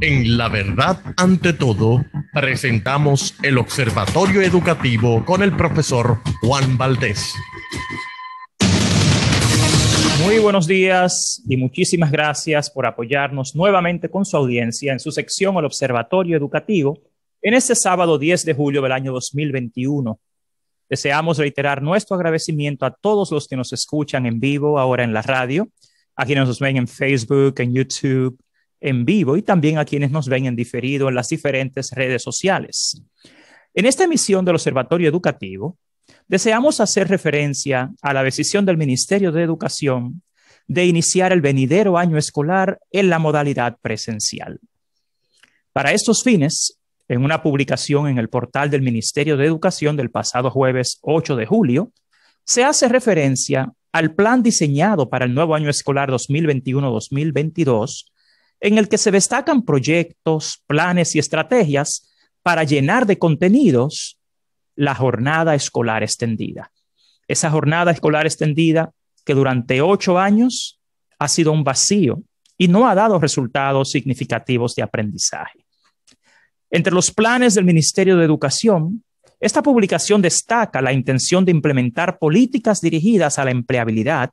En La Verdad ante todo, presentamos el Observatorio Educativo con el profesor Juan Valdés. Muy buenos días y muchísimas gracias por apoyarnos nuevamente con su audiencia en su sección El Observatorio Educativo en este sábado 10 de julio del año 2021. Deseamos reiterar nuestro agradecimiento a todos los que nos escuchan en vivo ahora en la radio, a quienes nos ven en Facebook, en YouTube, en vivo y también a quienes nos ven en diferido en las diferentes redes sociales. En esta emisión del Observatorio Educativo, deseamos hacer referencia a la decisión del Ministerio de Educación de iniciar el venidero año escolar en la modalidad presencial. Para estos fines, en una publicación en el portal del Ministerio de Educación del pasado jueves 8 de julio, se hace referencia al plan diseñado para el nuevo año escolar 2021-2022, en el que se destacan proyectos, planes y estrategias para llenar de contenidos la jornada escolar extendida. Esa jornada escolar extendida que durante ocho años ha sido un vacío y no ha dado resultados significativos de aprendizaje. Entre los planes del Ministerio de Educación esta publicación destaca la intención de implementar políticas dirigidas a la empleabilidad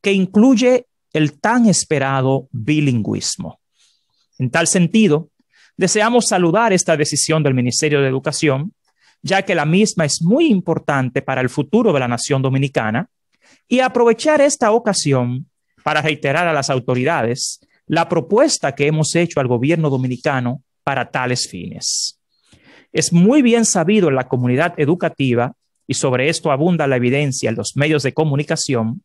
que incluye el tan esperado bilingüismo. En tal sentido, deseamos saludar esta decisión del Ministerio de Educación, ya que la misma es muy importante para el futuro de la nación dominicana, y aprovechar esta ocasión para reiterar a las autoridades la propuesta que hemos hecho al gobierno dominicano para tales fines. Es muy bien sabido en la comunidad educativa, y sobre esto abunda la evidencia en los medios de comunicación,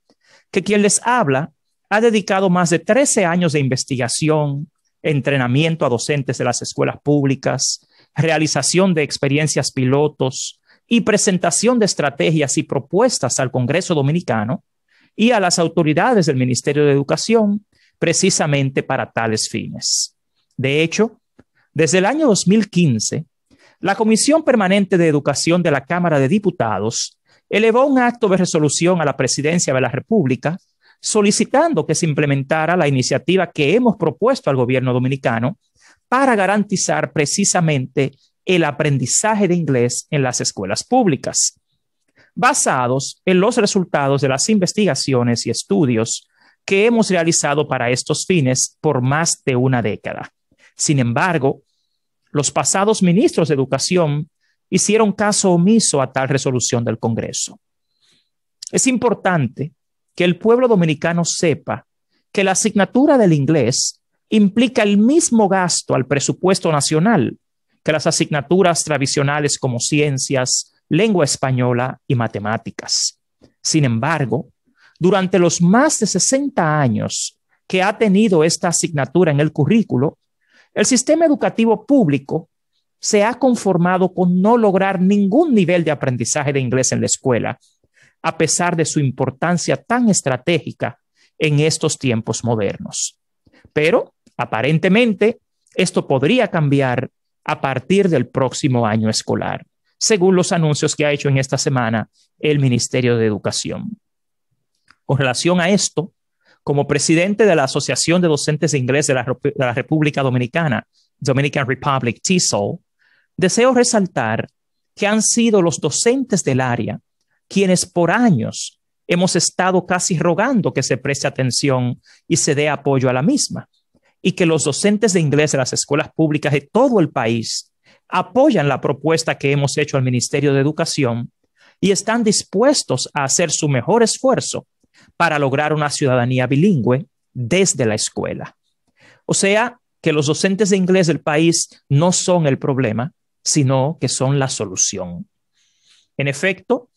que quien les habla ha dedicado más de 13 años de investigación, entrenamiento a docentes de las escuelas públicas, realización de experiencias pilotos y presentación de estrategias y propuestas al Congreso Dominicano y a las autoridades del Ministerio de Educación precisamente para tales fines. De hecho, desde el año 2015, la Comisión Permanente de Educación de la Cámara de Diputados elevó un acto de resolución a la Presidencia de la República solicitando que se implementara la iniciativa que hemos propuesto al gobierno dominicano para garantizar precisamente el aprendizaje de inglés en las escuelas públicas, basados en los resultados de las investigaciones y estudios que hemos realizado para estos fines por más de una década. Sin embargo, los pasados ministros de educación hicieron caso omiso a tal resolución del Congreso. Es importante que el pueblo dominicano sepa que la asignatura del inglés implica el mismo gasto al presupuesto nacional que las asignaturas tradicionales como ciencias, lengua española y matemáticas. Sin embargo, durante los más de 60 años que ha tenido esta asignatura en el currículo, el sistema educativo público se ha conformado con no lograr ningún nivel de aprendizaje de inglés en la escuela, a pesar de su importancia tan estratégica en estos tiempos modernos. Pero, aparentemente, esto podría cambiar a partir del próximo año escolar, según los anuncios que ha hecho en esta semana el Ministerio de Educación. Con relación a esto, como presidente de la Asociación de Docentes de Inglés de la, República Dominicana, Dominican Republic, TESOL, deseo resaltar que han sido los docentes del área quienes por años hemos estado casi rogando que se preste atención y se dé apoyo a la misma, y que los docentes de inglés de las escuelas públicas de todo el país apoyan la propuesta que hemos hecho al Ministerio de Educación y están dispuestos a hacer su mejor esfuerzo para lograr una ciudadanía bilingüe desde la escuela. O sea, que los docentes de inglés del país no son el problema, sino que son la solución. En efecto,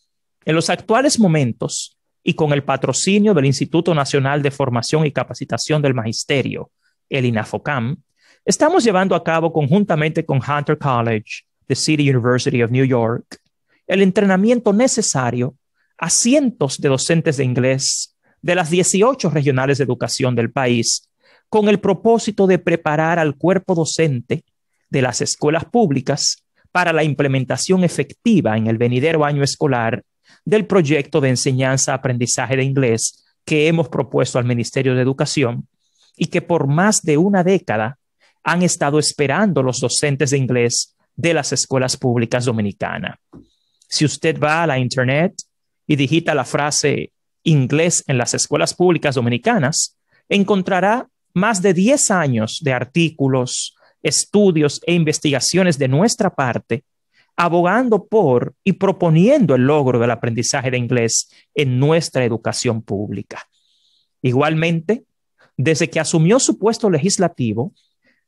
en los actuales momentos y con el patrocinio del Instituto Nacional de Formación y Capacitación del Magisterio, el INAFOCAM, estamos llevando a cabo conjuntamente con Hunter College, the City University of New York, el entrenamiento necesario a cientos de docentes de inglés de las 18 regionales de educación del país con el propósito de preparar al cuerpo docente de las escuelas públicas para la implementación efectiva en el venidero año escolar del proyecto de enseñanza-aprendizaje de inglés que hemos propuesto al Ministerio de Educación y que por más de una década han estado esperando los docentes de inglés de las escuelas públicas dominicanas. Si usted va a la internet y digita la frase inglés en las escuelas públicas dominicanas, encontrará más de 10 años de artículos, estudios e investigaciones de nuestra parte, abogando por y proponiendo el logro del aprendizaje de inglés en nuestra educación pública. Igualmente, desde que asumió su puesto legislativo,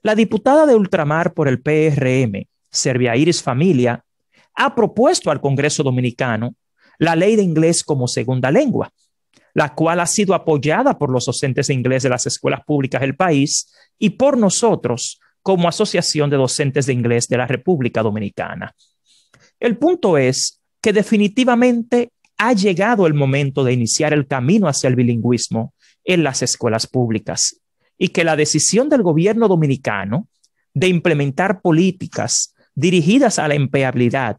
la diputada de Ultramar por el PRM, Servia Iris Familia, ha propuesto al Congreso Dominicano la ley de inglés como segunda lengua, la cual ha sido apoyada por los docentes de inglés de las escuelas públicas del país y por nosotros como Asociación de Docentes de Inglés de la República Dominicana. El punto es que definitivamente ha llegado el momento de iniciar el camino hacia el bilingüismo en las escuelas públicas y que la decisión del gobierno dominicano de implementar políticas dirigidas a la empleabilidad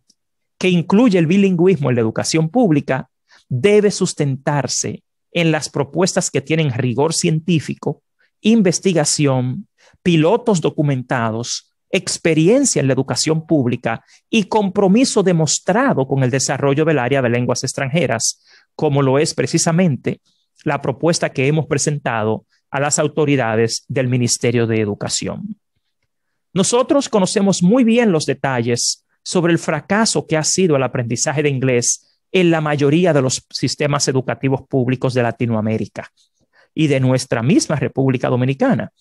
que incluye el bilingüismo en la educación pública debe sustentarse en las propuestas que tienen rigor científico, investigación, pilotos documentados, experiencia en la educación pública y compromiso demostrado con el desarrollo del área de lenguas extranjeras, como lo es precisamente la propuesta que hemos presentado a las autoridades del Ministerio de Educación. Nosotros conocemos muy bien los detalles sobre el fracaso que ha sido el aprendizaje de inglés en la mayoría de los sistemas educativos públicos de Latinoamérica y de nuestra misma República Dominicana.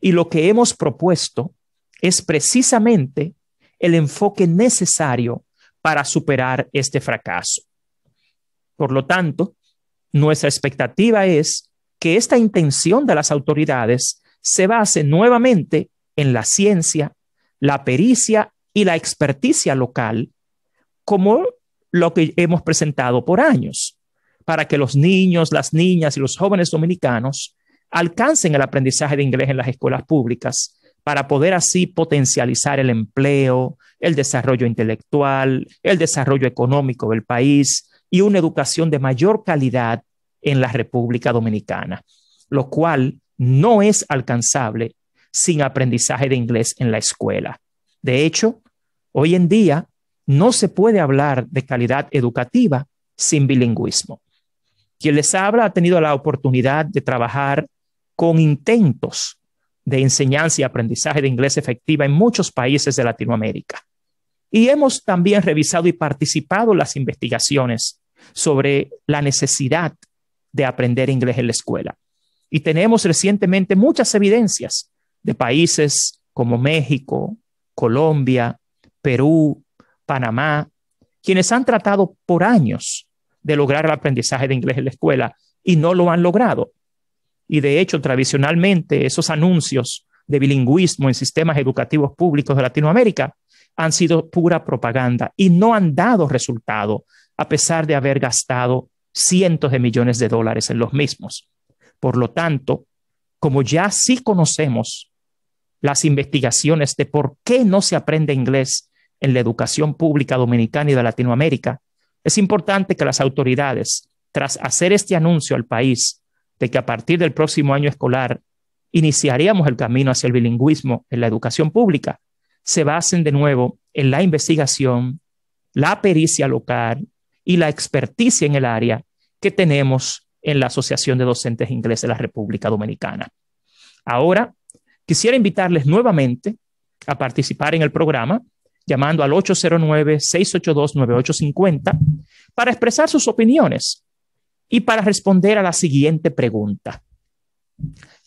Y lo que hemos propuesto es precisamente el enfoque necesario para superar este fracaso. Por lo tanto, nuestra expectativa es que esta intención de las autoridades se base nuevamente en la ciencia, la pericia y la experticia local como lo que hemos presentado por años, para que los niños, las niñas y los jóvenes dominicanos alcancen el aprendizaje de inglés en las escuelas públicas para poder así potencializar el empleo, el desarrollo intelectual, el desarrollo económico del país y una educación de mayor calidad en la República Dominicana, lo cual no es alcanzable sin aprendizaje de inglés en la escuela. De hecho, Hoy en día no se puede hablar de calidad educativa sin bilingüismo. Quien les habla ha tenido la oportunidad de trabajar con intentos de enseñanza y aprendizaje de inglés efectiva en muchos países de Latinoamérica. Y hemos también revisado y participado en las investigaciones sobre la necesidad de aprender inglés en la escuela. Y tenemos recientemente muchas evidencias de países como México, Colombia, Perú, Panamá, quienes han tratado por años de lograr el aprendizaje de inglés en la escuela y no lo han logrado. Y de hecho, tradicionalmente, esos anuncios de bilingüismo en sistemas educativos públicos de Latinoamérica han sido pura propaganda y no han dado resultado a pesar de haber gastado cientos de millones de dólares en los mismos. Por lo tanto, como ya sí conocemos las investigaciones de por qué no se aprende inglés en la educación pública dominicana y de Latinoamérica, es importante que las autoridades, tras hacer este anuncio al país de que a partir del próximo año escolar iniciaríamos el camino hacia el bilingüismo en la educación pública, se basen de nuevo en la investigación, la pericia local y la experticia en el área que tenemos en la Asociación de Docentes Ingleses de la República Dominicana. Ahora, quisiera invitarles nuevamente a participar en el programa llamando al 809-682-9850 para expresar sus opiniones y para responder a la siguiente pregunta.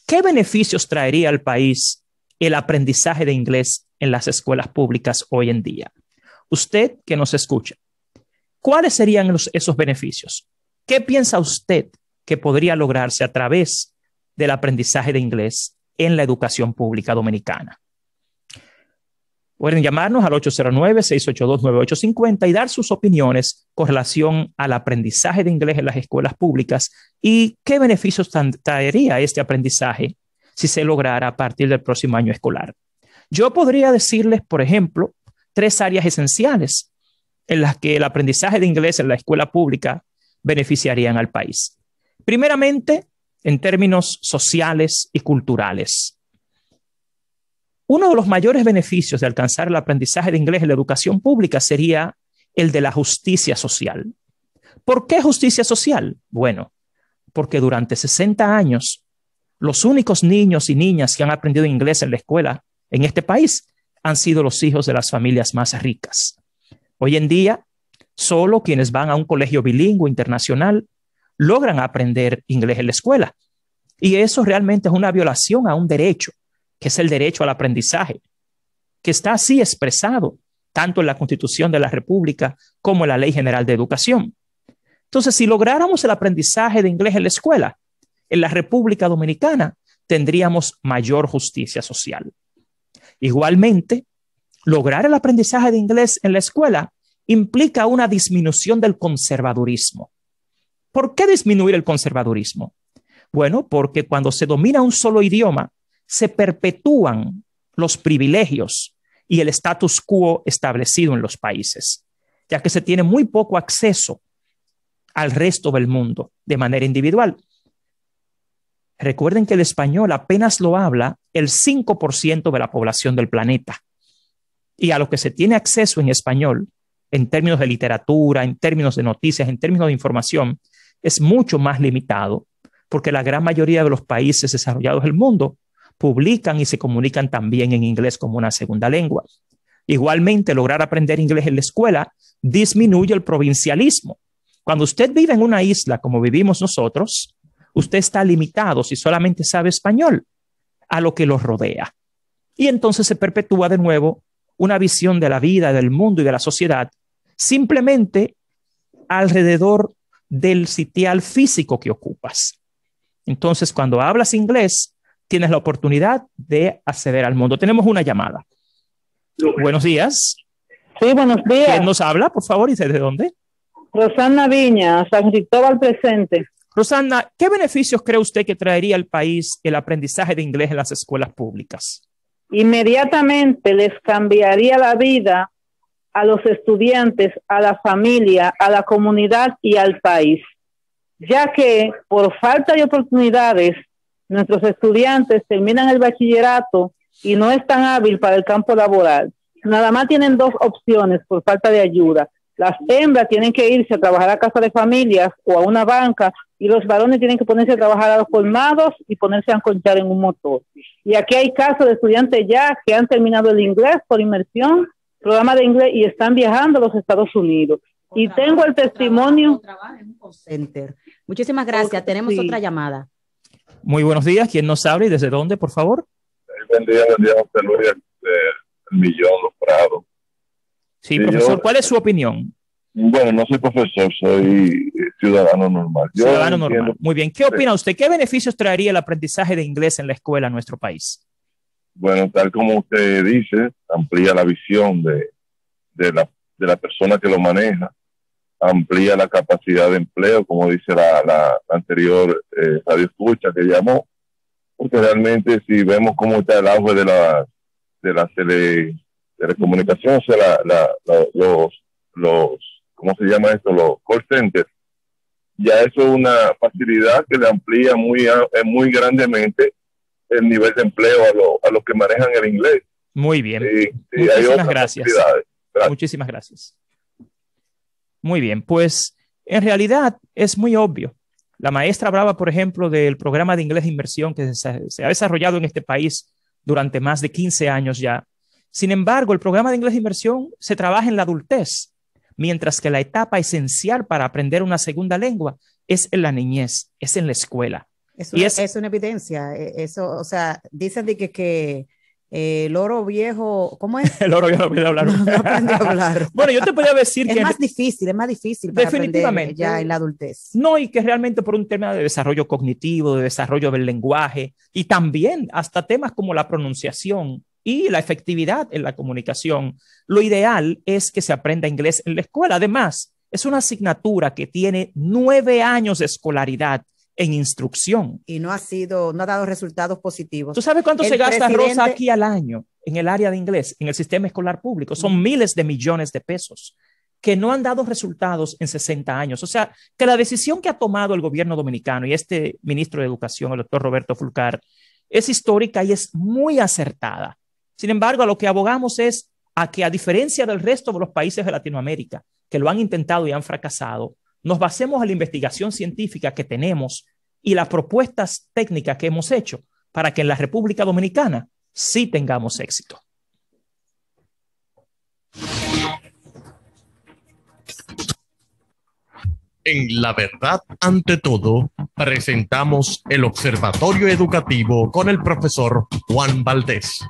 ¿Qué beneficios traería al país el aprendizaje de inglés en las escuelas públicas hoy en día? Usted que nos escucha, ¿cuáles serían esos beneficios? ¿Qué piensa usted que podría lograrse a través del aprendizaje de inglés en la educación pública dominicana? Pueden llamarnos al 809-682-9850 y dar sus opiniones con relación al aprendizaje de inglés en las escuelas públicas y qué beneficios traería este aprendizaje si se lograra a partir del próximo año escolar. Yo podría decirles, por ejemplo, tres áreas esenciales en las que el aprendizaje de inglés en la escuela pública beneficiarían al país. Primeramente, en términos sociales y culturales. Uno de los mayores beneficios de alcanzar el aprendizaje de inglés en la educación pública sería el de la justicia social. ¿Por qué justicia social? Bueno, porque durante 60 años los únicos niños y niñas que han aprendido inglés en la escuela en este país han sido los hijos de las familias más ricas. Hoy en día, solo quienes van a un colegio bilingüe internacional logran aprender inglés en la escuela. Y eso realmente es una violación a un derecho que es el derecho al aprendizaje, que está así expresado tanto en la Constitución de la República como en la Ley General de Educación. Entonces, si lográramos el aprendizaje de inglés en la escuela, en la República Dominicana, tendríamos mayor justicia social. Igualmente, lograr el aprendizaje de inglés en la escuela implica una disminución del conservadurismo. ¿Por qué disminuir el conservadurismo? Bueno, porque cuando se domina un solo idioma, se perpetúan los privilegios y el status quo establecido en los países, ya que se tiene muy poco acceso al resto del mundo de manera individual. Recuerden que el español apenas lo habla el 5% de la población del planeta. Y a lo que se tiene acceso en español, en términos de literatura, en términos de noticias, en términos de información, es mucho más limitado, porque la gran mayoría de los países desarrollados del mundo publican y se comunican también en inglés como una segunda lengua. Igualmente, lograr aprender inglés en la escuela disminuye el provincialismo. Cuando usted vive en una isla como vivimos nosotros, usted está limitado si solamente sabe español a lo que lo rodea. Y entonces se perpetúa de nuevo una visión de la vida, del mundo y de la sociedad simplemente alrededor del sitial físico que ocupas. Entonces, cuando hablas inglés, tienes la oportunidad de acceder al mundo. Tenemos una llamada. Buenos días. Sí, buenos días. ¿Quién nos habla, por favor, y desde dónde? Rosana Viña, San Cristóbal presente. Rosana, ¿qué beneficios cree usted que traería al país el aprendizaje de inglés en las escuelas públicas? Inmediatamente les cambiaría la vida a los estudiantes, a la familia, a la comunidad y al país, ya que por falta de oportunidades Nuestros estudiantes terminan el bachillerato y no están hábiles para el campo laboral. Nada más tienen dos opciones por falta de ayuda. Las hembras tienen que irse a trabajar a casa de familias o a una banca y los varones tienen que ponerse a trabajar a los colmados y ponerse a encontrar en un motor. Y aquí hay casos de estudiantes ya que han terminado el inglés por inmersión, programa de inglés, y están viajando a los Estados Unidos. Y tengo el testimonio. Muchísimas gracias. Tenemos otra llamada. Muy buenos días. ¿Quién nos habla y desde dónde, por favor? Eh, buen día, buen día, el, Millón, Los Prados. Sí, profesor, ¿cuál es su opinión? Bueno, no soy profesor, soy eh, ciudadano normal. ciudadano normal. Muy bien. ¿Qué opina usted? ¿Qué beneficios traería el aprendizaje de inglés en la escuela en nuestro país? Bueno, tal como usted dice, amplía la visión de la persona que lo maneja, amplía la capacidad de empleo, como dice la, anterior eh, radio escucha que llamó, porque realmente si vemos cómo está el auge de la, de la tele, telecomunicación o sea, la, los, los, ¿cómo se llama esto? Los call centers. Ya eso es una facilidad que le amplía muy, eh, muy grandemente el nivel de empleo a, los que manejan el inglés. Muy bien. Muchísimas gracias. Muchísimas gracias. Muy bien, pues en realidad es muy obvio. La maestra hablaba, por ejemplo, del programa de inglés de inversión que se, ha desarrollado en este país durante más de 15 años ya. Sin embargo, el programa de inglés de inversión se trabaja en la adultez, mientras que la etapa esencial para aprender una segunda lengua es en la niñez, es en la escuela. Es una, es una evidencia. Eh, eso, o sea, dicen de que, que eh, el oro viejo, ¿cómo es? el oro viejo no hablar. aprende a hablar. bueno, yo te podía decir que... Es más difícil, es más difícil. definitivamente. Ya en la adultez. No, y que realmente por un tema de desarrollo cognitivo, de desarrollo del lenguaje, y también hasta temas como la pronunciación y la efectividad en la comunicación, lo ideal es que se aprenda inglés en la escuela. Además, es una asignatura que tiene nueve años de escolaridad en instrucción. Y no ha sido, no ha dado resultados positivos. ¿Tú sabes cuánto se gasta Rosa aquí al año en el área de inglés, en el sistema escolar público? Son miles de millones de pesos que no han dado resultados en 60 años. O sea, que la decisión que ha tomado el gobierno dominicano y este ministro de Educación, el doctor Roberto Fulcar, es histórica y es muy acertada. Sin embargo, a lo que abogamos es a que, a diferencia del resto de los países de Latinoamérica, que lo han intentado y han fracasado, nos basemos en la investigación científica que tenemos y las propuestas técnicas que hemos hecho para que en la República Dominicana sí tengamos éxito. En La Verdad ante todo, presentamos el Observatorio Educativo con el profesor Juan Valdés.